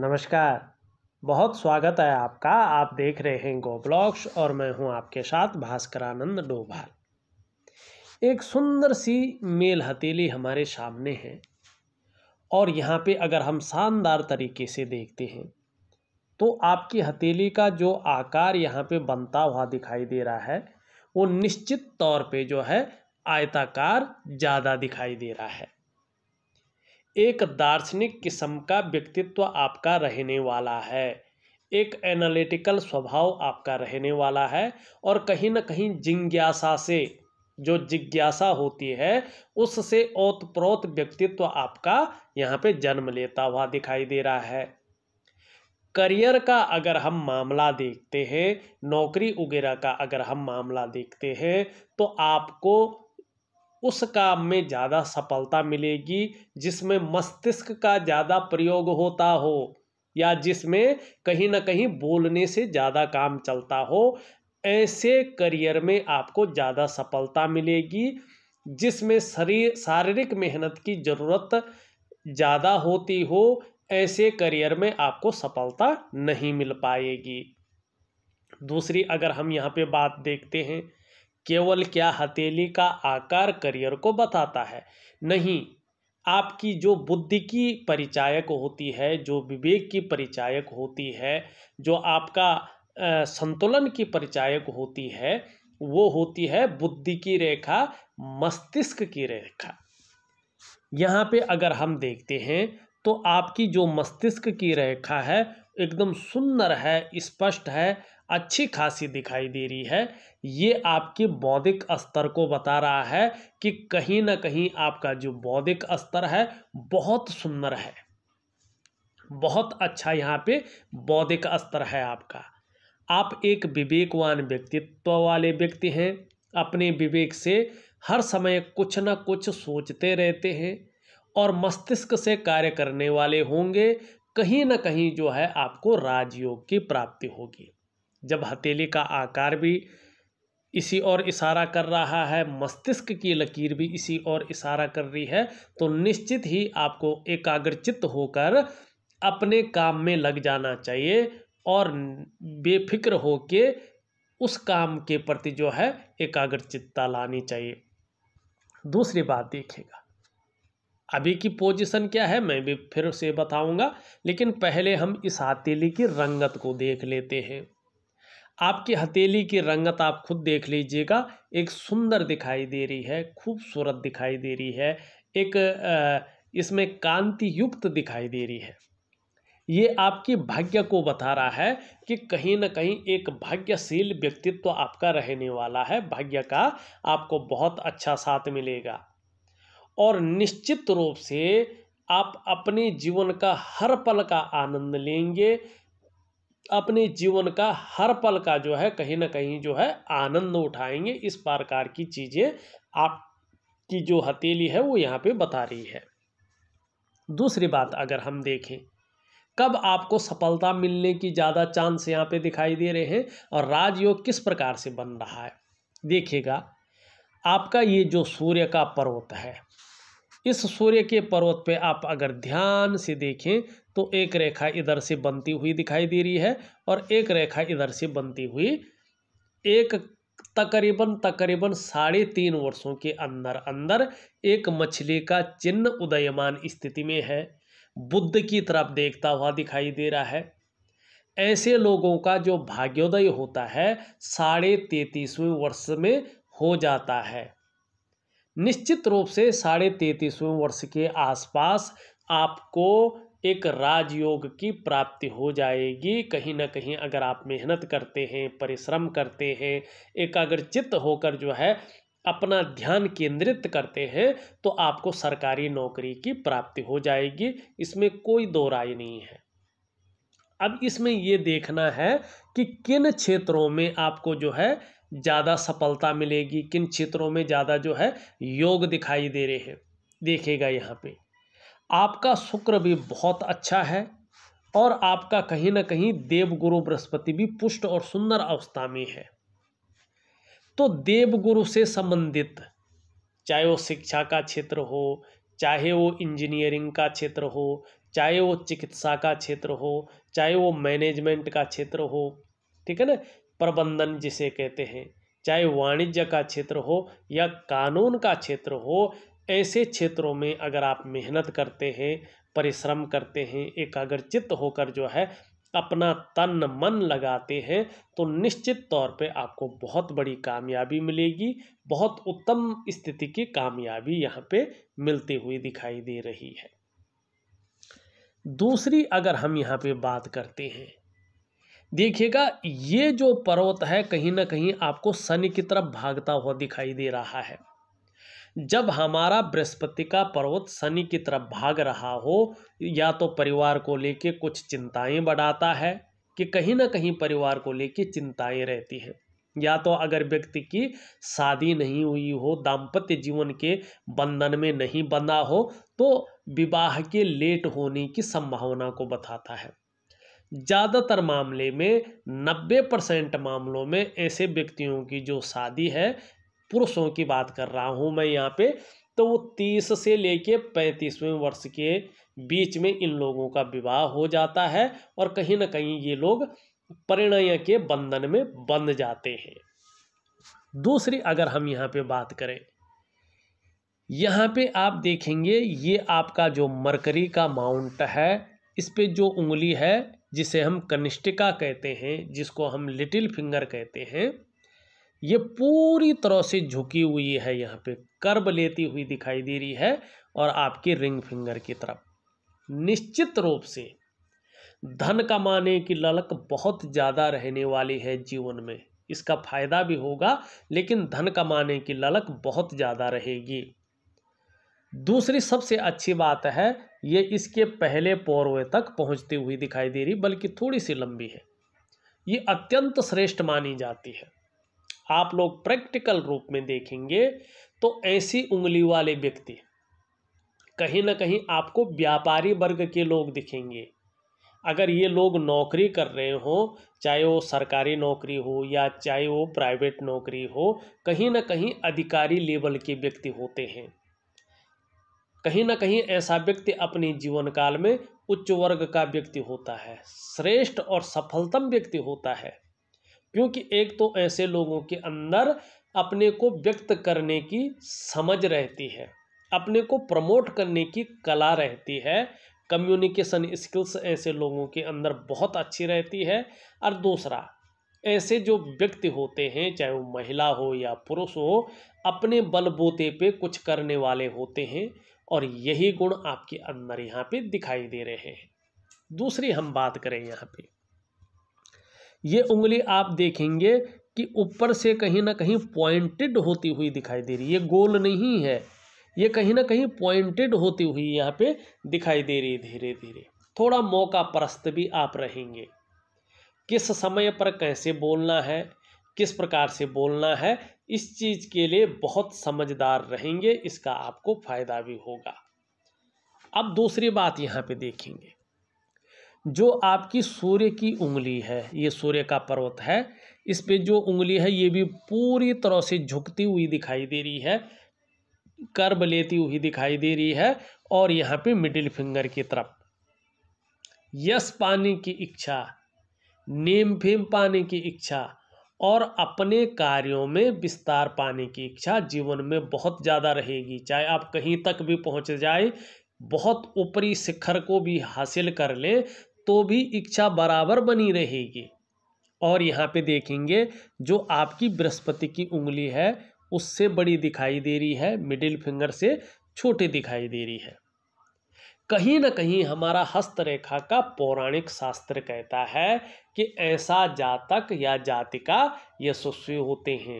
नमस्कार बहुत स्वागत है आपका आप देख रहे हैं गो ब्लॉग्स और मैं हूं आपके साथ भास्करानंद डोभाल एक सुंदर सी मेल हथेली हमारे सामने है और यहाँ पे अगर हम शानदार तरीके से देखते हैं तो आपकी हथेली का जो आकार यहाँ पे बनता हुआ दिखाई दे रहा है वो निश्चित तौर पे जो है आयताकार ज़्यादा दिखाई दे रहा है एक दार्शनिक किस्म का व्यक्तित्व आपका रहने वाला है एक एनालिटिकल स्वभाव आपका रहने वाला है और कहीं ना कहीं जिज्ञासा से जो जिज्ञासा होती है उससे ओतप्रोत व्यक्तित्व आपका यहाँ पे जन्म लेता हुआ दिखाई दे रहा है करियर का अगर हम मामला देखते हैं नौकरी वगैरह का अगर हम मामला देखते हैं तो आपको उस काम में ज़्यादा सफलता मिलेगी जिसमें मस्तिष्क का ज़्यादा प्रयोग होता हो या जिसमें कहीं ना कहीं बोलने से ज़्यादा काम चलता हो ऐसे करियर में आपको ज़्यादा सफलता मिलेगी जिसमें शरीर शारीरिक मेहनत की ज़रूरत ज़्यादा होती हो ऐसे करियर में आपको सफलता नहीं मिल पाएगी दूसरी अगर हम यहाँ पे बात देखते हैं केवल क्या हथेली का आकार करियर को बताता है नहीं आपकी जो बुद्धि की परिचायक होती है जो विवेक की परिचायक होती है जो आपका संतुलन की परिचायक होती है वो होती है बुद्धि की रेखा मस्तिष्क की रेखा यहाँ पे अगर हम देखते हैं तो आपकी जो मस्तिष्क की रेखा है एकदम सुंदर है स्पष्ट है अच्छी खासी दिखाई दे रही है ये आपके बौद्धिक स्तर को बता रहा है कि कहीं ना कहीं आपका जो बौद्धिक स्तर है बहुत सुंदर है बहुत अच्छा यहाँ पे बौद्धिक स्तर है आपका आप एक विवेकवान व्यक्तित्व वाले व्यक्ति हैं अपने विवेक से हर समय कुछ ना कुछ सोचते रहते हैं और मस्तिष्क से कार्य करने वाले होंगे कहीं ना कहीं जो है आपको राजयोग की प्राप्ति होगी जब हथेली का आकार भी इसी ओर इशारा कर रहा है मस्तिष्क की लकीर भी इसी ओर इशारा कर रही है तो निश्चित ही आपको एकाग्रचित होकर अपने काम में लग जाना चाहिए और बेफिक्र होकर उस काम के प्रति जो है एकाग्रचितता लानी चाहिए दूसरी बात देखिएगा अभी की पोजीशन क्या है मैं भी फिर से बताऊंगा लेकिन पहले हम इस हथेली की रंगत को देख लेते हैं आपकी हथेली की रंगत आप खुद देख लीजिएगा एक सुंदर दिखाई दे रही है खूबसूरत दिखाई दे रही है एक इसमें कांति युक्त दिखाई दे रही है ये आपकी भाग्य को बता रहा है कि कहीं ना कहीं एक भाग्यशील व्यक्तित्व तो आपका रहने वाला है भाग्य का आपको बहुत अच्छा साथ मिलेगा और निश्चित रूप से आप अपने जीवन का हर पल का आनंद लेंगे अपने जीवन का हर पल का जो है कहीं ना कहीं जो है आनंद उठाएंगे इस प्रकार की चीज़ें आपकी जो हथेली है वो यहाँ पे बता रही है दूसरी बात अगर हम देखें कब आपको सफलता मिलने की ज़्यादा चांस यहाँ पे दिखाई दे रहे हैं और राजयोग किस प्रकार से बन रहा है देखिएगा आपका ये जो सूर्य का पर्वत है इस सूर्य के पर्वत पे आप अगर ध्यान से देखें तो एक रेखा इधर से बनती हुई दिखाई दे रही है और एक रेखा इधर से बनती हुई एक तकरीबन तकरीबन साढ़े तीन वर्षों के अंदर अंदर एक मछली का चिन्ह उदयमान स्थिति में है बुद्ध की तरफ देखता हुआ दिखाई दे रहा है ऐसे लोगों का जो भाग्योदय होता है साढ़े तैतीसवें वर्ष में हो जाता है निश्चित रूप से साढ़े तैतीसवें वर्ष के आसपास आपको एक राजयोग की प्राप्ति हो जाएगी कहीं ना कहीं अगर आप मेहनत करते हैं परिश्रम करते हैं एकाग्रचित होकर जो है अपना ध्यान केंद्रित करते हैं तो आपको सरकारी नौकरी की प्राप्ति हो जाएगी इसमें कोई दो राय नहीं है अब इसमें ये देखना है कि किन क्षेत्रों में आपको जो है ज़्यादा सफलता मिलेगी किन क्षेत्रों में ज़्यादा जो है योग दिखाई दे रहे हैं देखेगा यहाँ पे आपका शुक्र भी बहुत अच्छा है और आपका कहीं ना कहीं देवगुरु बृहस्पति भी पुष्ट और सुंदर अवस्था में है तो देवगुरु से संबंधित चाहे वो शिक्षा का क्षेत्र हो चाहे वो इंजीनियरिंग का क्षेत्र हो चाहे वो चिकित्सा का क्षेत्र हो चाहे वो मैनेजमेंट का क्षेत्र हो ठीक है ना प्रबंधन जिसे कहते हैं चाहे वाणिज्य का क्षेत्र हो या कानून का क्षेत्र हो ऐसे क्षेत्रों में अगर आप मेहनत करते हैं परिश्रम करते हैं एकाग्रचित होकर जो है अपना तन मन लगाते हैं तो निश्चित तौर पे आपको बहुत बड़ी कामयाबी मिलेगी बहुत उत्तम स्थिति की कामयाबी यहाँ पे मिलती हुई दिखाई दे रही है दूसरी अगर हम यहाँ पे बात करते हैं देखिएगा ये जो पर्वत है कहीं ना कहीं आपको शनि की तरफ भागता हुआ दिखाई दे रहा है जब हमारा बृहस्पति का पर्वत शनि की तरफ भाग रहा हो या तो परिवार को लेके कुछ चिंताएं बढ़ाता है कि कहीं ना कहीं परिवार को लेके चिंताएं रहती हैं या तो अगर व्यक्ति की शादी नहीं हुई हो दाम्पत्य जीवन के बंधन में नहीं बंधा हो तो विवाह के लेट होने की संभावना को बताता है ज़्यादातर मामले में नब्बे परसेंट मामलों में ऐसे व्यक्तियों की जो शादी है पुरुषों की बात कर रहा हूँ मैं यहाँ पे तो वो तीस से लेके पैंतीसवें वर्ष के बीच में इन लोगों का विवाह हो जाता है और कहीं ना कहीं ये लोग परिणय के बंधन में बंध जाते हैं दूसरी अगर हम यहाँ पे बात करें यहाँ पे आप देखेंगे ये आपका जो मरकरी का माउंट है इस पर जो उंगली है जिसे हम कनिष्ठिका कहते हैं जिसको हम लिटिल फिंगर कहते हैं ये पूरी तरह से झुकी हुई है यहाँ पे कर्ब लेती हुई दिखाई दे रही है और आपकी रिंग फिंगर की तरफ निश्चित रूप से धन कमाने की ललक बहुत ज़्यादा रहने वाली है जीवन में इसका फायदा भी होगा लेकिन धन कमाने की ललक बहुत ज़्यादा रहेगी दूसरी सबसे अच्छी बात है ये इसके पहले पौरवे तक पहुंचती हुई दिखाई दे रही बल्कि थोड़ी सी लंबी है ये अत्यंत श्रेष्ठ मानी जाती है आप लोग प्रैक्टिकल रूप में देखेंगे तो ऐसी उंगली वाले व्यक्ति कहीं ना कहीं आपको व्यापारी वर्ग के लोग दिखेंगे अगर ये लोग नौकरी कर रहे हों चाहे वो सरकारी नौकरी हो या चाहे वो प्राइवेट नौकरी हो कहीं ना कहीं अधिकारी लेवल के व्यक्ति होते हैं कहीं ना कहीं ऐसा व्यक्ति अपने जीवन काल में उच्च वर्ग का व्यक्ति होता है श्रेष्ठ और सफलतम व्यक्ति होता है क्योंकि एक तो ऐसे लोगों के अंदर अपने को व्यक्त करने की समझ रहती है अपने को प्रमोट करने की कला रहती है कम्युनिकेशन स्किल्स ऐसे लोगों के अंदर बहुत अच्छी रहती है और दूसरा ऐसे जो व्यक्ति होते हैं चाहे वो महिला हो या पुरुष हो अपने बलबूते पे कुछ करने वाले होते हैं और यही गुण आपके अंदर यहाँ पे दिखाई दे रहे हैं दूसरी हम बात करें यहाँ पे ये उंगली आप देखेंगे कि ऊपर से कहीं ना कहीं पॉइंटेड होती हुई दिखाई दे रही है गोल नहीं है ये कहीं ना कहीं पॉइंटेड होती हुई यहाँ पे दिखाई दे रही है धीरे धीरे थोड़ा मौका परस्त भी आप रहेंगे किस समय पर कैसे बोलना है किस प्रकार से बोलना है इस चीज़ के लिए बहुत समझदार रहेंगे इसका आपको फायदा भी होगा अब दूसरी बात यहाँ पे देखेंगे जो आपकी सूर्य की उंगली है ये सूर्य का पर्वत है इस पे जो उंगली है ये भी पूरी तरह से झुकती हुई दिखाई दे रही है कर्ब लेती हुई दिखाई दे रही है और यहाँ पे मिडिल फिंगर की तरफ यश पाने की इच्छा नेम फेम पाने की इच्छा और अपने कार्यों में विस्तार पाने की इच्छा जीवन में बहुत ज़्यादा रहेगी चाहे आप कहीं तक भी पहुँच जाए बहुत ऊपरी शिखर को भी हासिल कर लें तो भी इच्छा बराबर बनी रहेगी और यहाँ पे देखेंगे जो आपकी बृहस्पति की उंगली है उससे बड़ी दिखाई दे रही है मिडिल फिंगर से छोटी दिखाई दे रही है कहीं ना कहीं हमारा हस्तरेखा का पौराणिक शास्त्र कहता है कि ऐसा जातक या जातिका यशस्वी होते हैं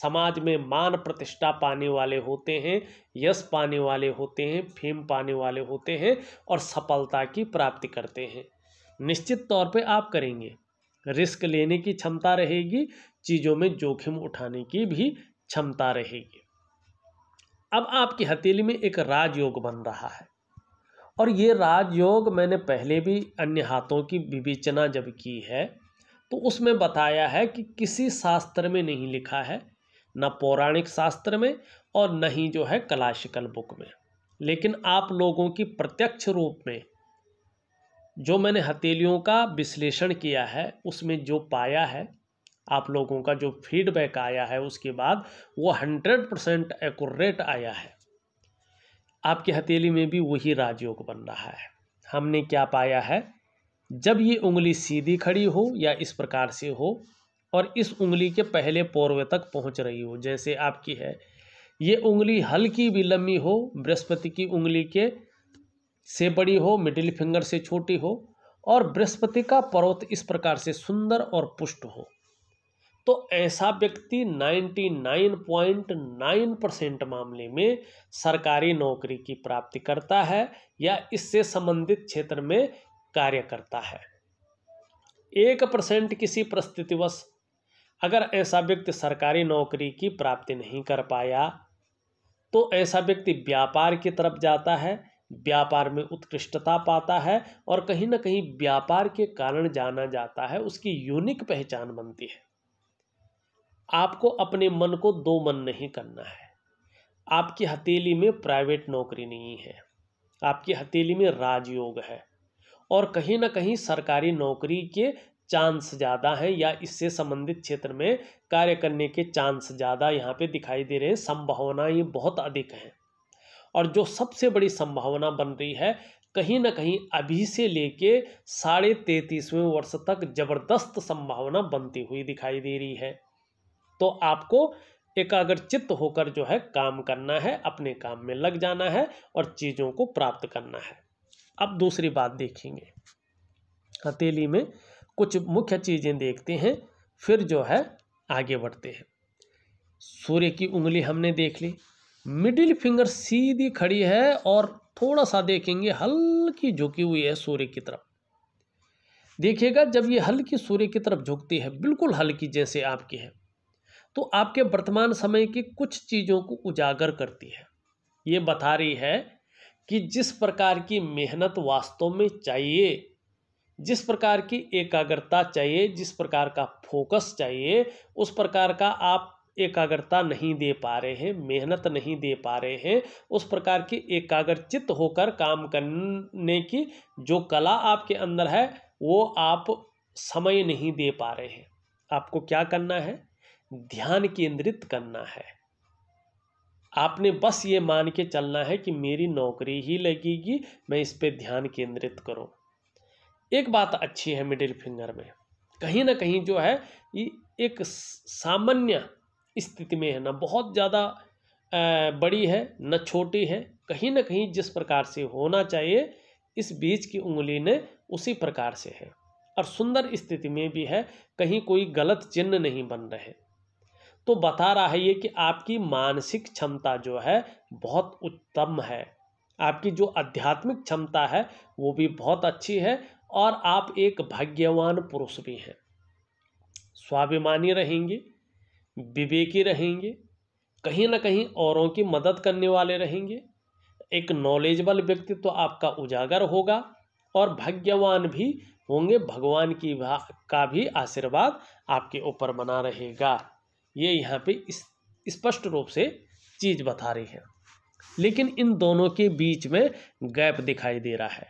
समाज में मान प्रतिष्ठा पाने वाले होते हैं यश पाने वाले होते हैं फेम पाने वाले होते हैं और सफलता की प्राप्ति करते हैं निश्चित तौर पे आप करेंगे रिस्क लेने की क्षमता रहेगी चीज़ों में जोखिम उठाने की भी क्षमता रहेगी अब आपकी हथेली में एक राजयोग बन रहा है और ये राजयोग मैंने पहले भी अन्य हाथों की विवेचना जब की है तो उसमें बताया है कि किसी शास्त्र में नहीं लिखा है न पौराणिक शास्त्र में और न ही जो है क्लासिकल बुक में लेकिन आप लोगों की प्रत्यक्ष रूप में जो मैंने हथेलियों का विश्लेषण किया है उसमें जो पाया है आप लोगों का जो फीडबैक आया है उसके बाद वो हंड्रेड परसेंट एकट आया है आपकी हथेली में भी वही राजयोग बन रहा है हमने क्या पाया है जब ये उंगली सीधी खड़ी हो या इस प्रकार से हो और इस उंगली के पहले पौर्व तक पहुंच रही हो जैसे आपकी है ये उंगली हल्की भी लंबी हो बृहस्पति की उंगली के से बड़ी हो मिडिल फिंगर से छोटी हो और बृहस्पति का पर्वत इस प्रकार से सुंदर और पुष्ट हो तो ऐसा व्यक्ति 99.9 परसेंट मामले में सरकारी नौकरी की प्राप्ति करता है या इससे संबंधित क्षेत्र में कार्य करता है एक परसेंट किसी परिस्थितिवश अगर ऐसा व्यक्ति सरकारी नौकरी की प्राप्ति नहीं कर पाया तो ऐसा व्यक्ति व्यापार की तरफ जाता है व्यापार में उत्कृष्टता पाता है और कहीं ना कहीं व्यापार के कारण जाना जाता है उसकी यूनिक पहचान बनती है आपको अपने मन को दो मन नहीं करना है आपकी हथेली में प्राइवेट नौकरी नहीं है आपकी हथेली में राजयोग है और कहीं ना कहीं सरकारी नौकरी के चांस ज़्यादा हैं या इससे संबंधित क्षेत्र में कार्य करने के चांस ज़्यादा यहाँ पे दिखाई दे रहे हैं संभावनाएँ बहुत अधिक हैं और जो सबसे बड़ी संभावना बन रही है कहीं ना कहीं अभी से लेके साढ़े तैंतीसवें वर्ष तक जबरदस्त संभावना बनती हुई दिखाई दे रही है तो आपको एकाग्रचित्त होकर जो है काम करना है अपने काम में लग जाना है और चीज़ों को प्राप्त करना है अब दूसरी बात देखेंगे हथेली में कुछ मुख्य चीज़ें देखते हैं फिर जो है आगे बढ़ते हैं सूर्य की उंगली हमने देख ली मिडिल फिंगर सीधी खड़ी है और थोड़ा सा देखेंगे हल्की झुकी हुई है सूर्य की तरफ देखिएगा जब ये हल्की सूर्य की तरफ झुकती है बिल्कुल हल्की जैसे आपकी है तो आपके वर्तमान समय की कुछ चीज़ों को उजागर करती है ये बता रही है कि जिस प्रकार की मेहनत वास्तव में चाहिए जिस प्रकार की एकाग्रता चाहिए जिस प्रकार का फोकस चाहिए उस प्रकार का आप एकाग्रता नहीं दे पा रहे हैं मेहनत नहीं दे पा रहे हैं उस प्रकार की एकाग्रचित होकर काम करने की जो कला आपके अंदर है वो आप समय नहीं दे पा रहे हैं आपको क्या करना है ध्यान केंद्रित करना है आपने बस ये मान के चलना है कि मेरी नौकरी ही लगेगी मैं इस पर ध्यान केंद्रित करूँ एक बात अच्छी है मिडिल फिंगर में कहीं ना कहीं जो है ये एक सामान्य स्थिति में है ना बहुत ज़्यादा बड़ी है न छोटी है कहीं ना कहीं जिस प्रकार से होना चाहिए इस बीज की उंगली ने उसी प्रकार से है और सुंदर स्थिति में भी है कहीं कोई गलत चिन्ह नहीं बन रहे तो बता रहा है ये कि आपकी मानसिक क्षमता जो है बहुत उत्तम है आपकी जो आध्यात्मिक क्षमता है वो भी बहुत अच्छी है और आप एक भाग्यवान पुरुष भी हैं स्वाभिमानी रहेंगे विवेकी रहेंगे कहीं ना कहीं औरों की मदद करने वाले रहेंगे एक नॉलेजबल व्यक्ति तो आपका उजागर होगा और भाग्यवान भी होंगे भगवान की का भी आशीर्वाद आपके ऊपर बना रहेगा ये यहाँ पे स्पष्ट रूप से चीज़ बता रही है लेकिन इन दोनों के बीच में गैप दिखाई दे रहा है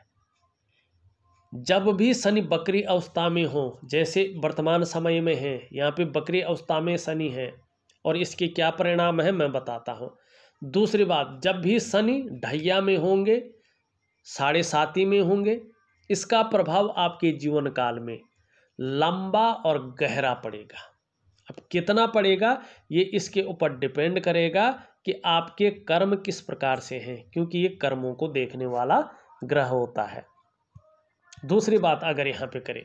जब भी शनि बकरी अवस्था में हो जैसे वर्तमान समय में है यहाँ पे बकरी अवस्था में शनि है और इसके क्या परिणाम है मैं बताता हूँ दूसरी बात जब भी शनि ढैया में होंगे साढ़े साती में होंगे इसका प्रभाव आपके जीवन काल में लंबा और गहरा पड़ेगा अब कितना पड़ेगा ये इसके ऊपर डिपेंड करेगा कि आपके कर्म किस प्रकार से हैं क्योंकि ये कर्मों को देखने वाला ग्रह होता है दूसरी बात अगर यहाँ पे करें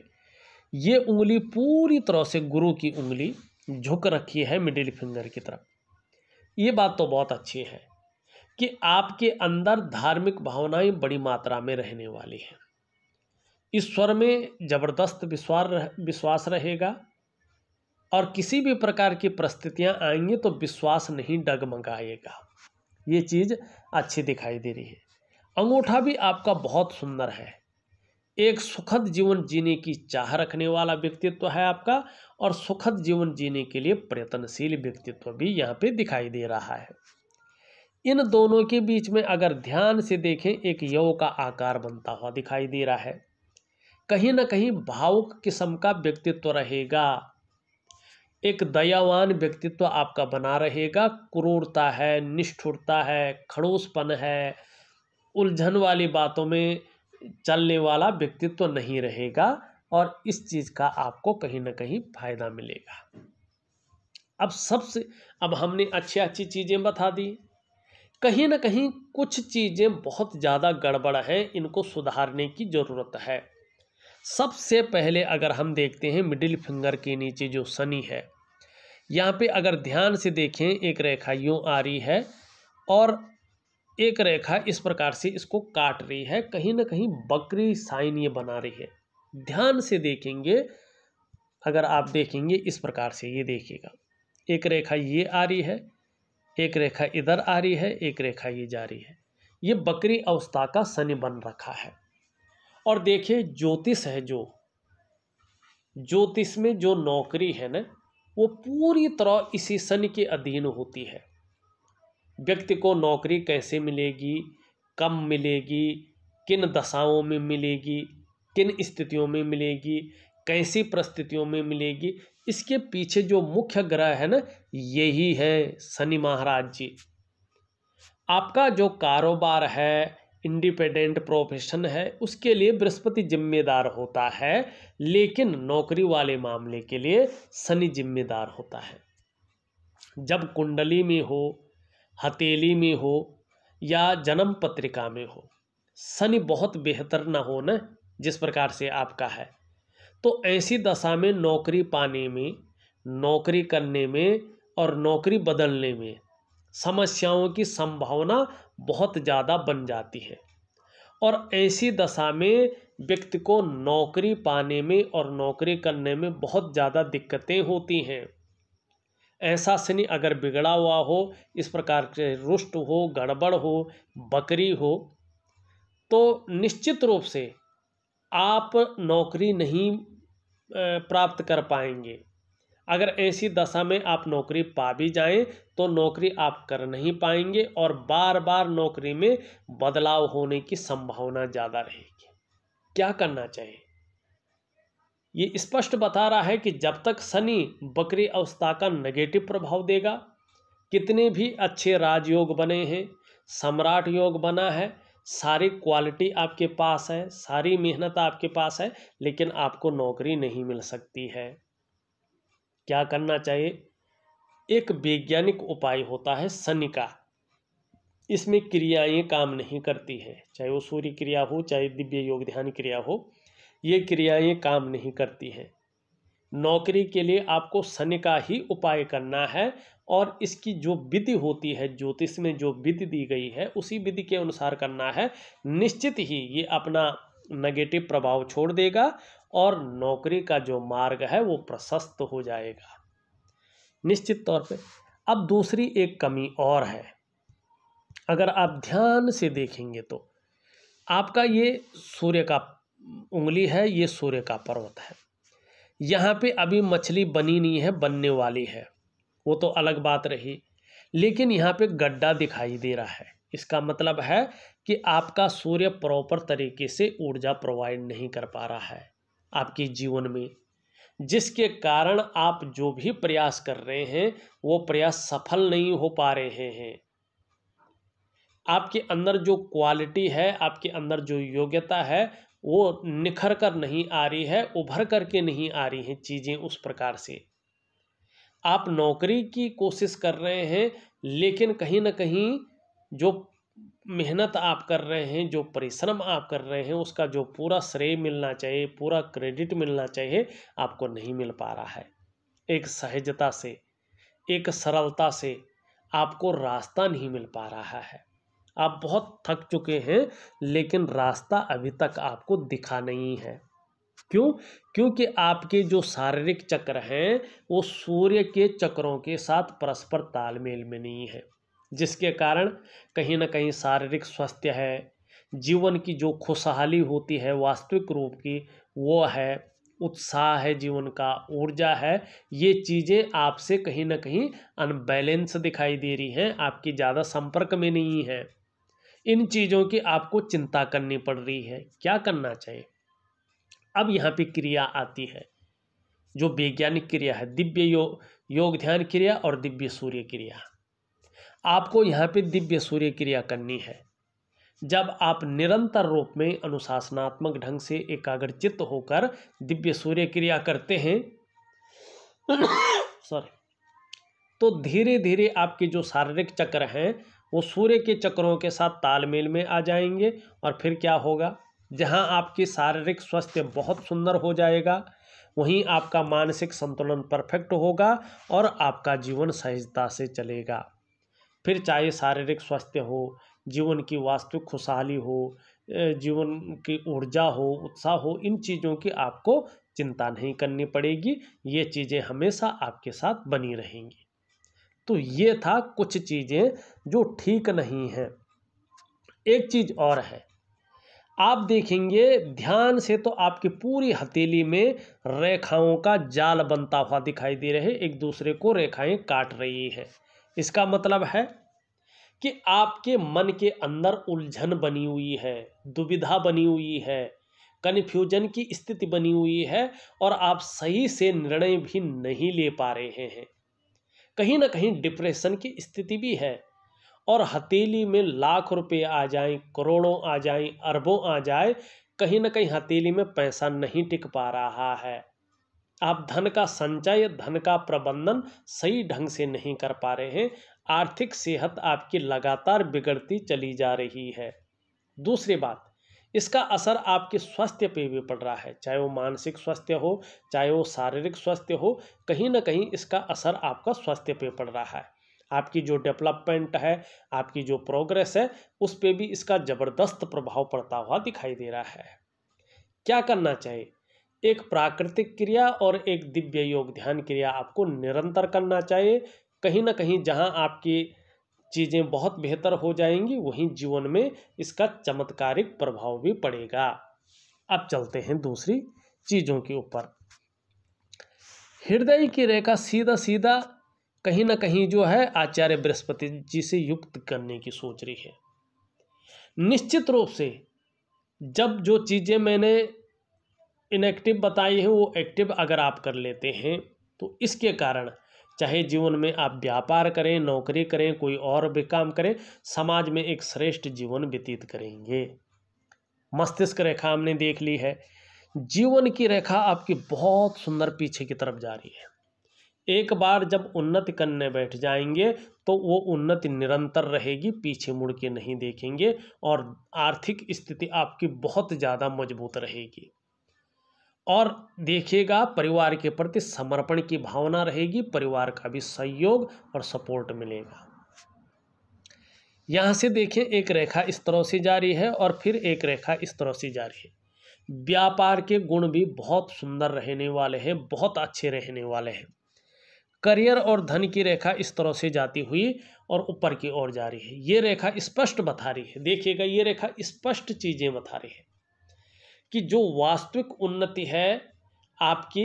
ये उंगली पूरी तरह से गुरु की उंगली झुक रखी है मिडिल फिंगर की तरफ ये बात तो बहुत अच्छी है कि आपके अंदर धार्मिक भावनाएं बड़ी मात्रा में रहने वाली हैं ईश्वर में ज़बरदस्त विश्वास विश्वास रहेगा और किसी भी प्रकार की परिस्थितियां आएंगी तो विश्वास नहीं डगमगाएगा ये चीज़ अच्छी दिखाई दे रही है अंगूठा भी आपका बहुत सुंदर है एक सुखद जीवन जीने की चाह रखने वाला व्यक्तित्व है आपका और सुखद जीवन जीने के लिए प्रयत्नशील व्यक्तित्व भी यहाँ पे दिखाई दे रहा है इन दोनों के बीच में अगर ध्यान से देखें एक यव का आकार बनता हुआ दिखाई दे रहा है कहीं ना कहीं भावुक किस्म का व्यक्तित्व रहेगा एक दयावान व्यक्तित्व आपका बना रहेगा क्रूरता है निष्ठुरता है खड़ोसपन है उलझन वाली बातों में चलने वाला व्यक्तित्व नहीं रहेगा और इस चीज़ का आपको कहीं ना कहीं फायदा मिलेगा अब सबसे अब हमने अच्छी अच्छी चीज़ें बता दी कहीं ना कहीं कुछ चीज़ें बहुत ज़्यादा गड़बड़ हैं इनको सुधारने की ज़रूरत है सबसे पहले अगर हम देखते हैं मिडिल फिंगर के नीचे जो शनि है यहाँ पे अगर ध्यान से देखें एक रेखा यूँ आ रही है और एक रेखा इस प्रकार से इसको काट रही है कहीं ना कहीं बकरी साइन ये बना रही है ध्यान से देखेंगे अगर आप देखेंगे इस प्रकार से ये देखिएगा एक रेखा ये आ रही है एक रेखा इधर आ रही है एक रेखा ये जा रही है ये बकरी अवस्था का शनि बन रखा है और देखिए ज्योतिष है जो ज्योतिष में जो नौकरी है ना वो पूरी तरह इसी सन के अधीन होती है व्यक्ति को नौकरी कैसे मिलेगी कब मिलेगी किन दशाओं में मिलेगी किन स्थितियों में मिलेगी कैसी परिस्थितियों में मिलेगी इसके पीछे जो मुख्य ग्रह है ना यही है शनि महाराज जी आपका जो कारोबार है इंडिपेंडेंट प्रोफेशन है उसके लिए बृहस्पति जिम्मेदार होता है लेकिन नौकरी वाले मामले के लिए शनि जिम्मेदार होता है जब कुंडली में हो हथेली में हो या जन्म पत्रिका में हो शनि बहुत बेहतर ना हो न जिस प्रकार से आपका है तो ऐसी दशा में नौकरी पाने में नौकरी करने में और नौकरी बदलने में समस्याओं की संभावना बहुत ज़्यादा बन जाती है और ऐसी दशा में व्यक्ति को नौकरी पाने में और नौकरी करने में बहुत ज़्यादा दिक्कतें होती हैं ऐसा शनि अगर बिगड़ा हुआ हो इस प्रकार के रुष्ट हो गड़बड़ हो बकरी हो तो निश्चित रूप से आप नौकरी नहीं प्राप्त कर पाएंगे अगर ऐसी दशा में आप नौकरी पा भी जाएं तो नौकरी आप कर नहीं पाएंगे और बार बार नौकरी में बदलाव होने की संभावना ज़्यादा रहेगी क्या करना चाहिए ये स्पष्ट बता रहा है कि जब तक शनि बकरी अवस्था का नेगेटिव प्रभाव देगा कितने भी अच्छे राजयोग बने हैं सम्राट योग बना है सारी क्वालिटी आपके पास है सारी मेहनत आपके पास है लेकिन आपको नौकरी नहीं मिल सकती है क्या करना चाहिए एक वैज्ञानिक उपाय होता है शनि का इसमें क्रियाएं काम नहीं करती हैं चाहे वो सूर्य क्रिया हो चाहे दिव्य योग ध्यान क्रिया हो ये क्रियाएं काम नहीं करती हैं नौकरी के लिए आपको शनि का ही उपाय करना है और इसकी जो विधि होती है ज्योतिष में जो विधि दी गई है उसी विधि के अनुसार करना है निश्चित ही ये अपना नेगेटिव प्रभाव छोड़ देगा और नौकरी का जो मार्ग है वो प्रशस्त हो जाएगा निश्चित तौर पे अब दूसरी एक कमी और है अगर आप ध्यान से देखेंगे तो आपका ये सूर्य का उंगली है ये सूर्य का पर्वत है यहाँ पे अभी मछली बनी नहीं है बनने वाली है वो तो अलग बात रही लेकिन यहाँ पे गड्ढा दिखाई दे रहा है इसका मतलब है कि आपका सूर्य प्रॉपर तरीके से ऊर्जा प्रोवाइड नहीं कर पा रहा है आपके जीवन में जिसके कारण आप जो भी प्रयास कर रहे हैं वो प्रयास सफल नहीं हो पा रहे हैं आपके अंदर जो क्वालिटी है आपके अंदर जो योग्यता है वो निखर कर नहीं आ रही है उभर करके नहीं आ रही हैं चीज़ें उस प्रकार से आप नौकरी की कोशिश कर रहे हैं लेकिन कहीं ना कहीं जो मेहनत आप कर रहे हैं जो परिश्रम आप कर रहे हैं उसका जो पूरा श्रेय मिलना चाहिए पूरा क्रेडिट मिलना चाहिए आपको नहीं मिल पा रहा है एक सहजता से एक सरलता से आपको रास्ता नहीं मिल पा रहा है आप बहुत थक चुके हैं लेकिन रास्ता अभी तक आपको दिखा नहीं है क्यों क्योंकि आपके जो शारीरिक चक्र हैं वो सूर्य के चक्रों के साथ परस्पर तालमेल में नहीं है जिसके कारण कहीं ना कहीं शारीरिक स्वास्थ्य है जीवन की जो खुशहाली होती है वास्तविक रूप की वो है उत्साह है जीवन का ऊर्जा है ये चीज़ें आपसे कहीं ना कहीं अनबैलेंस दिखाई दे रही हैं आपकी ज़्यादा संपर्क में नहीं है इन चीज़ों की आपको चिंता करनी पड़ रही है क्या करना चाहिए अब यहाँ पे क्रिया आती है जो वैज्ञानिक क्रिया है दिव्य योग योग ध्यान क्रिया और दिव्य सूर्य क्रिया आपको यहाँ पे दिव्य सूर्य क्रिया करनी है जब आप निरंतर रूप में अनुशासनात्मक ढंग से एकाग्रचित होकर दिव्य सूर्य क्रिया करते हैं सॉरी तो धीरे धीरे आपके जो शारीरिक चक्र हैं वो सूर्य के चक्रों के साथ तालमेल में आ जाएंगे और फिर क्या होगा जहाँ आपकी शारीरिक स्वास्थ्य बहुत सुंदर हो जाएगा वहीं आपका मानसिक संतुलन परफेक्ट होगा और आपका जीवन सहजता से चलेगा फिर चाहे शारीरिक स्वास्थ्य हो जीवन की वास्तविक खुशहाली हो जीवन की ऊर्जा हो उत्साह हो इन चीज़ों की आपको चिंता नहीं करनी पड़ेगी ये चीज़ें हमेशा आपके साथ बनी रहेंगी तो ये था कुछ चीज़ें जो ठीक नहीं हैं एक चीज़ और है आप देखेंगे ध्यान से तो आपकी पूरी हथेली में रेखाओं का जाल बनता हुआ दिखाई दे रहे एक दूसरे को रेखाएं काट रही हैं इसका मतलब है कि आपके मन के अंदर उलझन बनी हुई है दुविधा बनी हुई है कन्फ्यूजन की स्थिति बनी हुई है और आप सही से निर्णय भी नहीं ले पा रहे हैं कहीं ना कहीं डिप्रेशन की स्थिति भी है और हथेली में लाख रुपए आ जाएं करोड़ों आ जाएं अरबों आ जाए कहीं ना कहीं हथेली में पैसा नहीं टिक पा रहा है आप धन का संचय धन का प्रबंधन सही ढंग से नहीं कर पा रहे हैं आर्थिक सेहत आपकी लगातार बिगड़ती चली जा रही है दूसरी बात इसका असर आपके स्वास्थ्य पे भी पड़ रहा है चाहे वो मानसिक स्वास्थ्य हो चाहे वो शारीरिक स्वास्थ्य हो कहीं ना कहीं इसका असर आपका स्वास्थ्य पे पड़ रहा है आपकी जो डेवलपमेंट है आपकी जो प्रोग्रेस है उस पर भी इसका ज़बरदस्त प्रभाव पड़ता हुआ दिखाई दे रहा है क्या करना चाहिए एक प्राकृतिक क्रिया और एक दिव्य योग ध्यान क्रिया आपको निरंतर करना चाहिए कहीं ना कहीं जहां आपकी चीज़ें बहुत बेहतर हो जाएंगी वहीं जीवन में इसका चमत्कारिक प्रभाव भी पड़ेगा अब चलते हैं दूसरी चीज़ों के ऊपर हृदय की रेखा सीधा सीधा कहीं ना कहीं जो है आचार्य बृहस्पति जी से युक्त करने की सोच रही है निश्चित रूप से जब जो चीज़ें मैंने इनएक्टिव बताई है वो एक्टिव अगर आप कर लेते हैं तो इसके कारण चाहे जीवन में आप व्यापार करें नौकरी करें कोई और भी काम करें समाज में एक श्रेष्ठ जीवन व्यतीत करेंगे मस्तिष्क रेखा हमने देख ली है जीवन की रेखा आपकी बहुत सुंदर पीछे की तरफ जा रही है एक बार जब उन्नति करने बैठ जाएंगे तो वो उन्नति निरंतर रहेगी पीछे मुड़ के नहीं देखेंगे और आर्थिक स्थिति आपकी बहुत ज़्यादा मजबूत रहेगी और देखिएगा परिवार के प्रति समर्पण की भावना रहेगी परिवार का भी सहयोग और सपोर्ट मिलेगा यहाँ से देखें एक रेखा इस तरह से जारी है और फिर एक रेखा इस तरह से जारी है व्यापार के गुण भी बहुत सुंदर रहने वाले हैं बहुत अच्छे रहने वाले हैं करियर और धन की रेखा इस तरह से जाती हुई और ऊपर की ओर जा रही है ये रेखा स्पष्ट बता रही है देखिएगा ये रेखा स्पष्ट चीज़ें बता रही है कि जो वास्तविक उन्नति है आपकी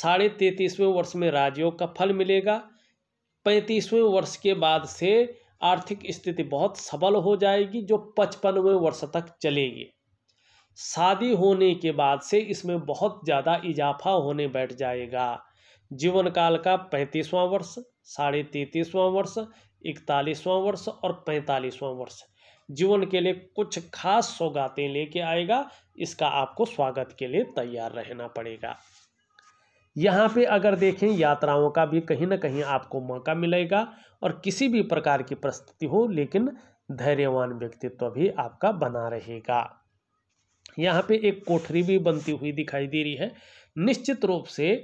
साढ़े तैंतीसवें वर्ष में राजयोग का फल मिलेगा पैंतीसवें वर्ष के बाद से आर्थिक स्थिति बहुत सबल हो जाएगी जो पचपनवें वर्ष तक चलेगी शादी होने के बाद से इसमें बहुत ज़्यादा इजाफा होने बैठ जाएगा जीवन काल का पैंतीसवां वर्ष साढ़े तैंतीसवां वर्ष इकतालीसवां वर्ष और पैंतालीसवां वर्ष जीवन के लिए कुछ खास सौगातें लेके आएगा इसका आपको स्वागत के लिए तैयार रहना पड़ेगा यहाँ पे अगर देखें यात्राओं का भी कहीं ना कहीं आपको मौका मिलेगा और किसी भी प्रकार की परिस्थिति हो लेकिन धैर्यवान व्यक्तित्व तो भी आपका बना रहेगा यहाँ पे एक कोठरी भी बनती हुई दिखाई दे रही है निश्चित रूप से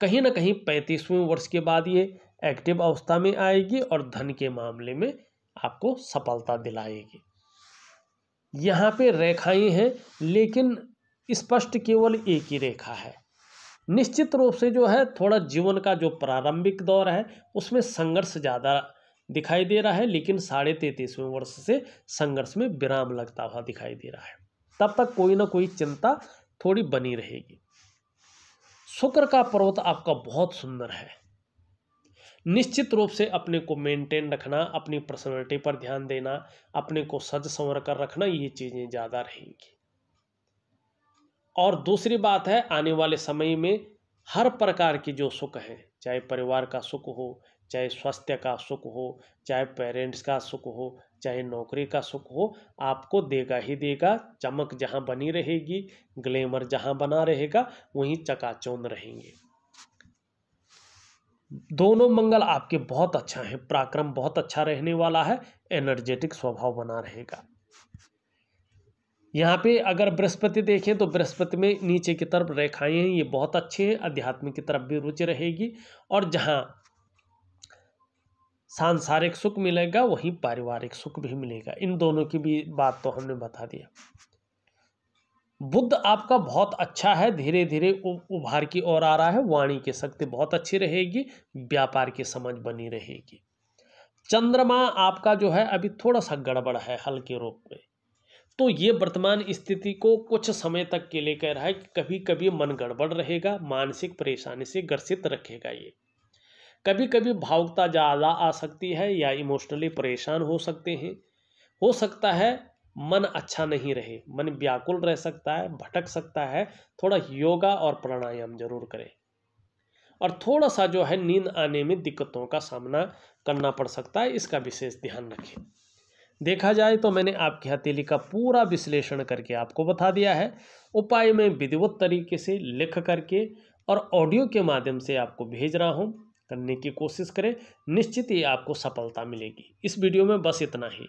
कहीं ना कहीं पैंतीसवें वर्ष के बाद ये एक्टिव अवस्था में आएगी और धन के मामले में आपको सफलता दिलाएगी यहाँ पे रेखाएं हैं लेकिन स्पष्ट केवल एक ही रेखा है निश्चित रूप से जो है थोड़ा जीवन का जो प्रारंभिक दौर है उसमें संघर्ष ज़्यादा दिखाई दे रहा है लेकिन साढ़े तैतीसवें वर्ष से संघर्ष में विराम लगता हुआ दिखाई दे रहा है तब तक कोई ना कोई चिंता थोड़ी बनी रहेगी शुक्र का पर्वत आपका बहुत सुंदर है निश्चित रूप से अपने को मेंटेन रखना अपनी पर्सनैलिटी पर ध्यान देना अपने को सज संवर कर रखना ये चीज़ें ज़्यादा रहेंगी और दूसरी बात है आने वाले समय में हर प्रकार की जो सुख है चाहे परिवार का सुख हो चाहे स्वास्थ्य का सुख हो चाहे पेरेंट्स का सुख हो चाहे नौकरी का सुख हो आपको देगा ही देगा चमक जहाँ बनी रहेगी ग्लैमर जहाँ बना रहेगा वहीं चकाचौंध रहेंगे दोनों मंगल आपके बहुत अच्छा है पराक्रम बहुत अच्छा रहने वाला है एनर्जेटिक स्वभाव बना रहेगा यहाँ पे अगर बृहस्पति देखें तो बृहस्पति में नीचे की तरफ रेखाएं हैं ये बहुत अच्छे हैं अध्यात्म की तरफ भी रुचि रहेगी और जहाँ सांसारिक सुख मिलेगा वहीं पारिवारिक सुख भी मिलेगा इन दोनों की भी बात तो हमने बता दिया बुद्ध आपका बहुत अच्छा है धीरे धीरे उभार की ओर आ रहा है वाणी की शक्ति बहुत अच्छी रहेगी व्यापार की समझ बनी रहेगी चंद्रमा आपका जो है अभी थोड़ा सा गड़बड़ है हल्के रूप में तो ये वर्तमान स्थिति को कुछ समय तक के लिए कह रहा है कि कभी कभी मन गड़बड़ रहेगा मानसिक परेशानी से ग्रसित रखेगा ये कभी कभी भावुकता ज़्यादा आ सकती है या इमोशनली परेशान हो सकते हैं हो सकता है मन अच्छा नहीं रहे मन व्याकुल रह सकता है भटक सकता है थोड़ा योगा और प्राणायाम जरूर करें और थोड़ा सा जो है नींद आने में दिक्कतों का सामना करना पड़ सकता है इसका विशेष ध्यान रखें देखा जाए तो मैंने आपकी हथेली का पूरा विश्लेषण करके आपको बता दिया है उपाय में विधिवत तरीके से लिख करके और ऑडियो के माध्यम से आपको भेज रहा हूँ करने की कोशिश करें निश्चित ही आपको सफलता मिलेगी इस वीडियो में बस इतना ही